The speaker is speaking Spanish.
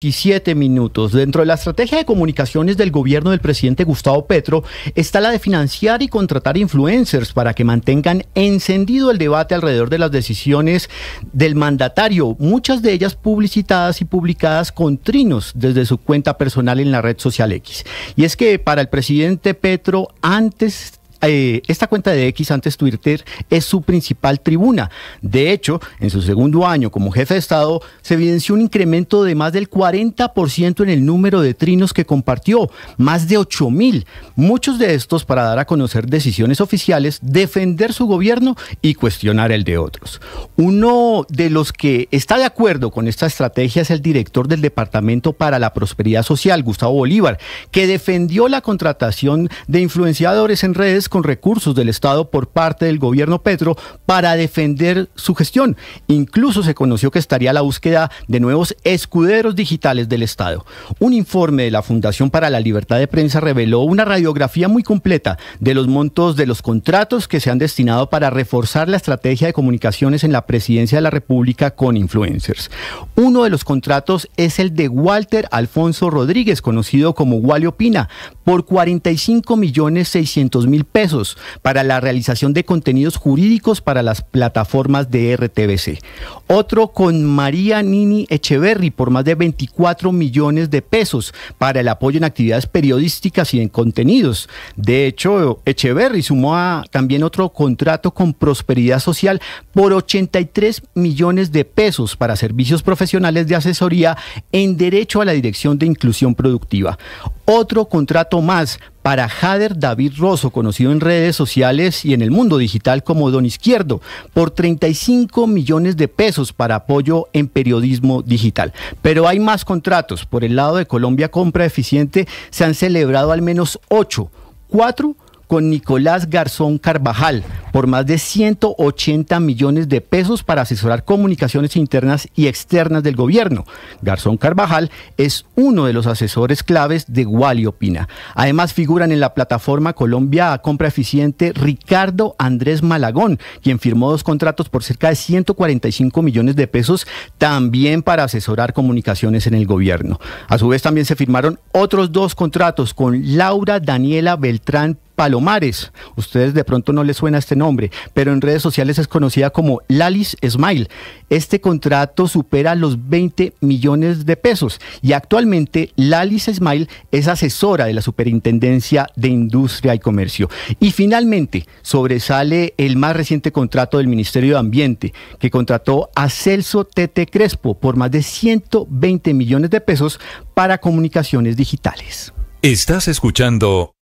17 minutos. Dentro de la estrategia de comunicaciones del gobierno del presidente Gustavo Petro está la de financiar y contratar influencers para que mantengan encendido el debate alrededor de las decisiones del mandatario, muchas de ellas publicitadas y publicadas con trinos desde su cuenta personal en la red social X. Y es que para el presidente Petro antes eh, esta cuenta de X, antes Twitter, es su principal tribuna. De hecho, en su segundo año como jefe de Estado, se evidenció un incremento de más del 40% en el número de trinos que compartió, más de 8 mil. Muchos de estos para dar a conocer decisiones oficiales, defender su gobierno y cuestionar el de otros. Uno de los que está de acuerdo con esta estrategia es el director del Departamento para la Prosperidad Social, Gustavo Bolívar, que defendió la contratación de influenciadores en redes con recursos del Estado por parte del gobierno Petro para defender su gestión. Incluso se conoció que estaría a la búsqueda de nuevos escuderos digitales del Estado. Un informe de la Fundación para la Libertad de Prensa reveló una radiografía muy completa de los montos de los contratos que se han destinado para reforzar la estrategia de comunicaciones en la presidencia de la República con influencers. Uno de los contratos es el de Walter Alfonso Rodríguez, conocido como Wally Opina, por 45 millones 600 mil pesos para la realización de contenidos jurídicos para las plataformas de RTBC. Otro con María Nini Echeverry por más de 24 millones de pesos para el apoyo en actividades periodísticas y en contenidos. De hecho, Echeverry sumó también otro contrato con Prosperidad Social por 83 millones de pesos para servicios profesionales de asesoría en derecho a la dirección de inclusión productiva. Otro contrato más para Jader David Rosso, conocido en redes sociales y en el mundo digital como Don Izquierdo, por 35 millones de pesos para apoyo en periodismo digital. Pero hay más contratos. Por el lado de Colombia Compra Eficiente se han celebrado al menos ocho. Cuatro con Nicolás Garzón Carvajal por más de 180 millones de pesos para asesorar comunicaciones internas y externas del gobierno. Garzón Carvajal es uno de los asesores claves de Wally Opina. Además figuran en la plataforma Colombia a Compra Eficiente Ricardo Andrés Malagón, quien firmó dos contratos por cerca de 145 millones de pesos también para asesorar comunicaciones en el gobierno. A su vez también se firmaron otros dos contratos con Laura Daniela Beltrán Palomares. Ustedes de pronto no les suena este nombre, pero en redes sociales es conocida como Lalis Smile. Este contrato supera los 20 millones de pesos y actualmente Lalis Smile es asesora de la Superintendencia de Industria y Comercio. Y finalmente sobresale el más reciente contrato del Ministerio de Ambiente, que contrató a Celso Tete Crespo por más de 120 millones de pesos para comunicaciones digitales. Estás escuchando